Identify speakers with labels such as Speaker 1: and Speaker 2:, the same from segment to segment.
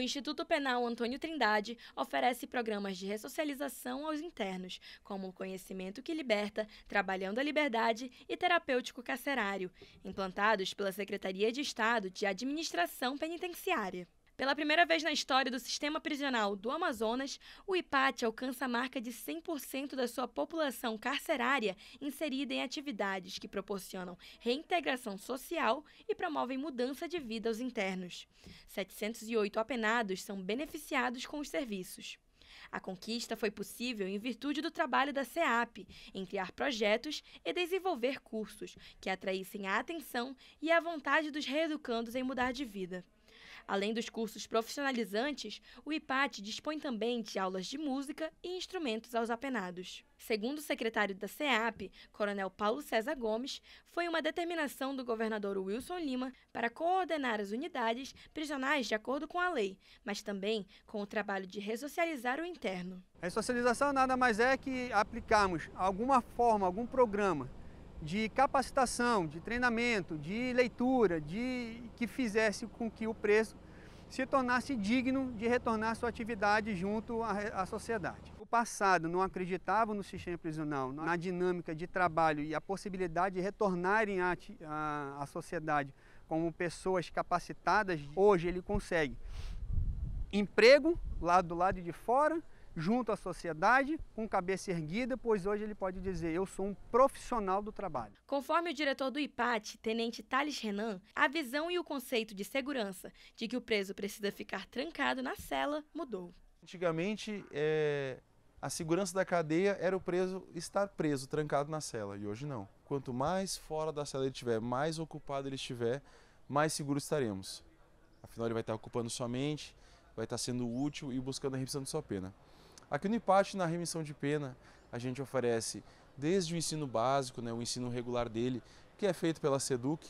Speaker 1: O Instituto Penal Antônio Trindade oferece programas de ressocialização aos internos, como o Conhecimento que Liberta, Trabalhando a Liberdade e Terapêutico Carcerário, implantados pela Secretaria de Estado de Administração Penitenciária. Pela primeira vez na história do sistema prisional do Amazonas, o IPAT alcança a marca de 100% da sua população carcerária inserida em atividades que proporcionam reintegração social e promovem mudança de vida aos internos. 708 apenados são beneficiados com os serviços. A conquista foi possível em virtude do trabalho da CEAP, em criar projetos e desenvolver cursos que atraíssem a atenção e a vontade dos reeducandos em mudar de vida. Além dos cursos profissionalizantes, o IPAT dispõe também de aulas de música e instrumentos aos apenados. Segundo o secretário da CEAP, Coronel Paulo César Gomes, foi uma determinação do governador Wilson Lima para coordenar as unidades prisionais de acordo com a lei, mas também com o trabalho de ressocializar o interno.
Speaker 2: A ressocialização nada mais é que aplicarmos alguma forma, algum programa de capacitação, de treinamento, de leitura, de que fizesse com que o preso se tornasse digno de retornar sua atividade junto à, à sociedade. O passado não acreditava no sistema prisional, na dinâmica de trabalho e a possibilidade de retornarem à, à, à sociedade como pessoas capacitadas. Hoje ele consegue emprego lá do lado de fora junto à sociedade, com cabeça erguida, pois hoje ele pode dizer: eu sou um profissional do trabalho.
Speaker 1: Conforme o diretor do IPAT, tenente Thales Renan, a visão e o conceito de segurança de que o preso precisa ficar trancado na cela mudou.
Speaker 3: Antigamente, é, a segurança da cadeia era o preso estar preso, trancado na cela, e hoje não. Quanto mais fora da cela ele estiver, mais ocupado ele estiver, mais seguro estaremos. Afinal, ele vai estar ocupando sua mente, vai estar sendo útil e buscando a remissão de sua pena. Aqui no IPAT, na remissão de pena, a gente oferece desde o ensino básico, né, o ensino regular dele, que é feito pela SEDUC,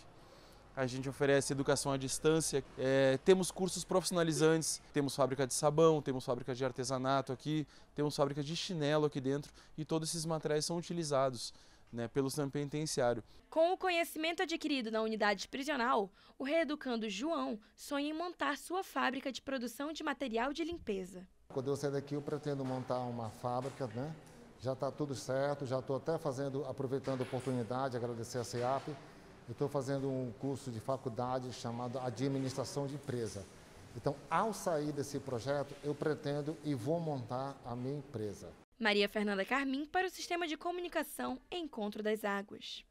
Speaker 3: a gente oferece educação à distância, é, temos cursos profissionalizantes, temos fábrica de sabão, temos fábrica de artesanato aqui, temos fábrica de chinelo aqui dentro e todos esses materiais são utilizados né, pelo sistema penitenciário.
Speaker 1: Com o conhecimento adquirido na unidade prisional, o reeducando João sonha em montar sua fábrica de produção de material de limpeza.
Speaker 4: Quando eu sair daqui, eu pretendo montar uma fábrica, né? Já está tudo certo, já estou até fazendo, aproveitando a oportunidade, agradecer a CEAP. estou fazendo um curso de faculdade chamado Administração de Empresa. Então, ao sair desse projeto, eu pretendo e vou montar a minha empresa.
Speaker 1: Maria Fernanda Carmim para o Sistema de Comunicação Encontro das Águas.